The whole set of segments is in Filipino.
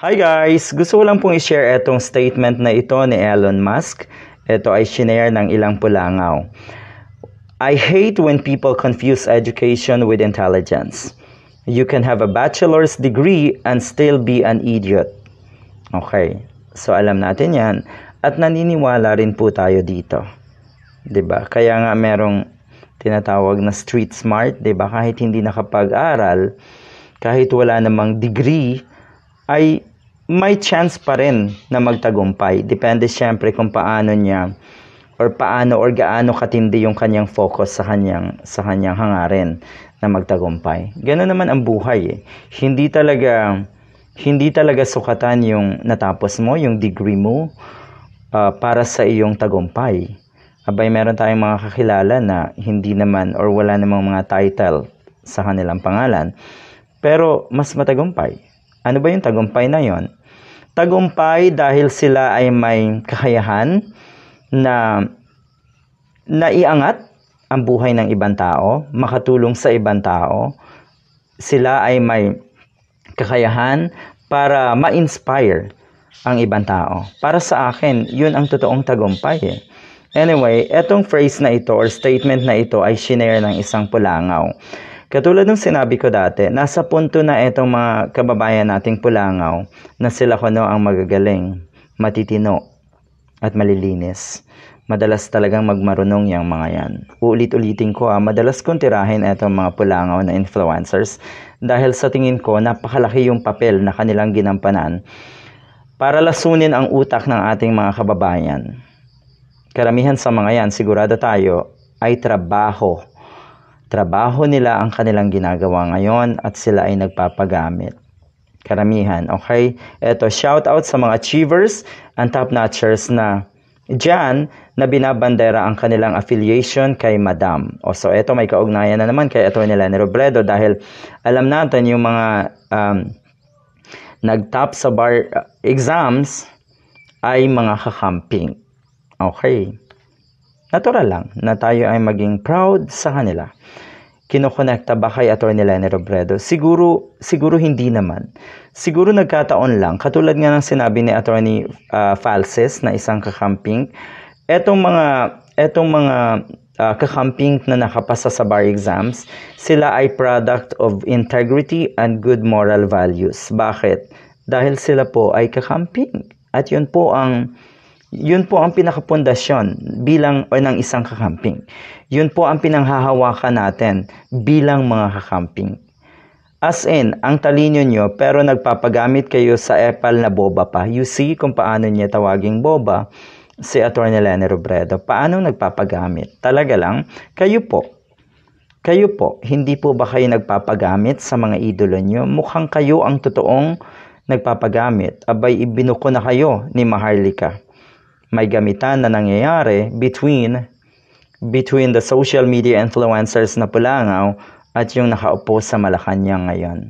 Hi guys! Gusto ko lang pong i-share itong statement na ito ni Elon Musk. Ito ay shinare ng ilang pulangaw. I hate when people confuse education with intelligence. You can have a bachelor's degree and still be an idiot. Okay, so alam natin yan. At naniniwala rin po tayo dito. ba? Diba? Kaya nga merong tinatawag na street smart, ba? Diba? Kahit hindi nakapag-aral, kahit wala namang degree, ay may chance pa rin na magtagumpay. Depende siyempre kung paano niya or paano or gaano katindi yung kanyang focus sa kanyang sa kanyang hangarin na magtagumpay. Ganoon naman ang buhay eh. Hindi talaga hindi talaga sukatan yung natapos mo, yung degree mo uh, para sa iyong tagumpay. Abay, meron tayong mga kakilala na hindi naman or wala namang mga title sa kanilang pangalan. Pero mas matagumpay. Ano ba yung tagumpay na yon? tagumpay dahil sila ay may kakayahan na naiangat ang buhay ng ibang tao, makatulong sa ibang tao. Sila ay may kakayahan para ma-inspire ang ibang tao. Para sa akin, yun ang totoong tagumpay eh. Anyway, etong phrase na ito or statement na ito ay shinare ng isang pulangaw. Katulad ng sinabi ko dati, nasa punto na itong mga kababayan nating pulangaw na sila kuno ang magagaling, matitino, at malilinis. Madalas talagang magmarunong yang mga yan. Uulit-ulitin ko ah, madalas kong tirahin itong mga pulangaw na influencers dahil sa tingin ko napakalaki yung papel na kanilang ginampanan para lasunin ang utak ng ating mga kababayan. Karamihan sa mga yan, sigurado tayo, ay trabaho Trabaho nila ang kanilang ginagawa ngayon at sila ay nagpapagamit. Karamihan, okay? Eto, shout out sa mga achievers and top-notchers na Diyan na binabandera ang kanilang affiliation kay Madam. O so ito may kaugnayan na naman kay Atty. Lenny Robredo dahil alam natin yung mga um, nagtap sa bar uh, exams ay mga kakamping. Okay. Natural lang na tayo ay maging proud sa kanila. Kinokonekta ba kay Atty. Lenny Robredo? Siguro, siguro hindi naman. Siguro nagkataon lang. Katulad nga ng sinabi ni Atty. Uh, ah, Falses na isang kakamping, etong mga, etong mga uh, kakamping na nakapasa sa bar exams, sila ay product of integrity and good moral values. Bakit? Dahil sila po ay kakamping. At yun po ang yun po ang pinakapundasyon bilang o ng isang kakamping. Yun po ang pinanghahawakan natin bilang mga kakamping. As in, ang talino nyo pero nagpapagamit kayo sa epal na boba pa. You see kung paano niya tawaging boba si Atty. Lenny Robredo. Paano nagpapagamit? Talaga lang, kayo po. Kayo po, hindi po ba kayo nagpapagamit sa mga idolo nyo? Mukhang kayo ang totoong nagpapagamit. Abay, ibinuko na kayo ni Maharlika may gamitan na nangyayari between between the social media influencers na Pulangaw at yung nakaupo sa Malacanang ngayon.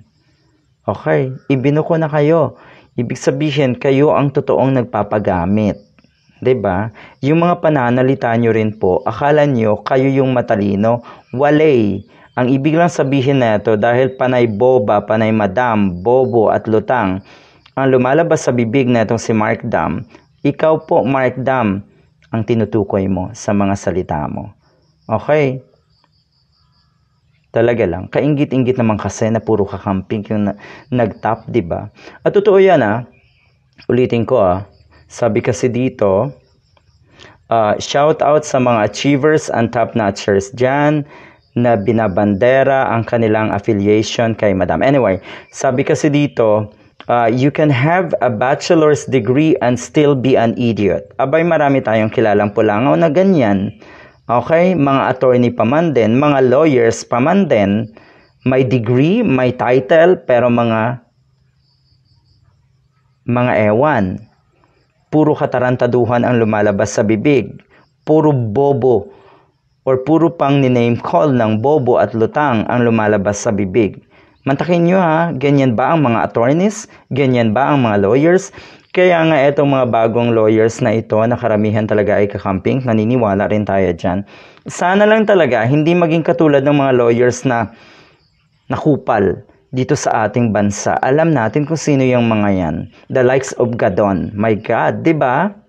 Okay, ibinuko na kayo. Ibig sabihin, kayo ang totoong nagpapagamit. ba? Diba? Yung mga pananalita nyo rin po, akala nyo kayo yung matalino, walay. Ang ibig lang sabihin na ito, dahil panay boba, panay madam, bobo at lutang, ang lumalabas sa bibig na itong si Mark Dam ikaw po, Mark Dam, ang tinutukoy mo sa mga salita mo. Okay? Talaga lang. Kaingit-ingit naman kasi na puro kakamping yung na- nag-top, ba? Diba? At totoo yan, ah. Ulitin ko, ah. Sabi kasi dito, uh, shout out sa mga achievers and top-notchers dyan na binabandera ang kanilang affiliation kay Madam. Anyway, sabi kasi dito, uh, you can have a bachelor's degree and still be an idiot. Abay marami tayong kilalang pulangaw na ganyan. Okay, mga attorney pa man din, mga lawyers pa man din, may degree, may title, pero mga mga ewan. Puro katarantaduhan ang lumalabas sa bibig. Puro bobo or puro pang ni-name call ng bobo at lutang ang lumalabas sa bibig. Mantakin nyo ha, ganyan ba ang mga attorneys? Ganyan ba ang mga lawyers? Kaya nga itong mga bagong lawyers na ito na karamihan talaga ay kakamping, naniniwala rin tayo dyan. Sana lang talaga hindi maging katulad ng mga lawyers na nakupal dito sa ating bansa. Alam natin kung sino yung mga yan. The likes of Gadon. My God, di ba?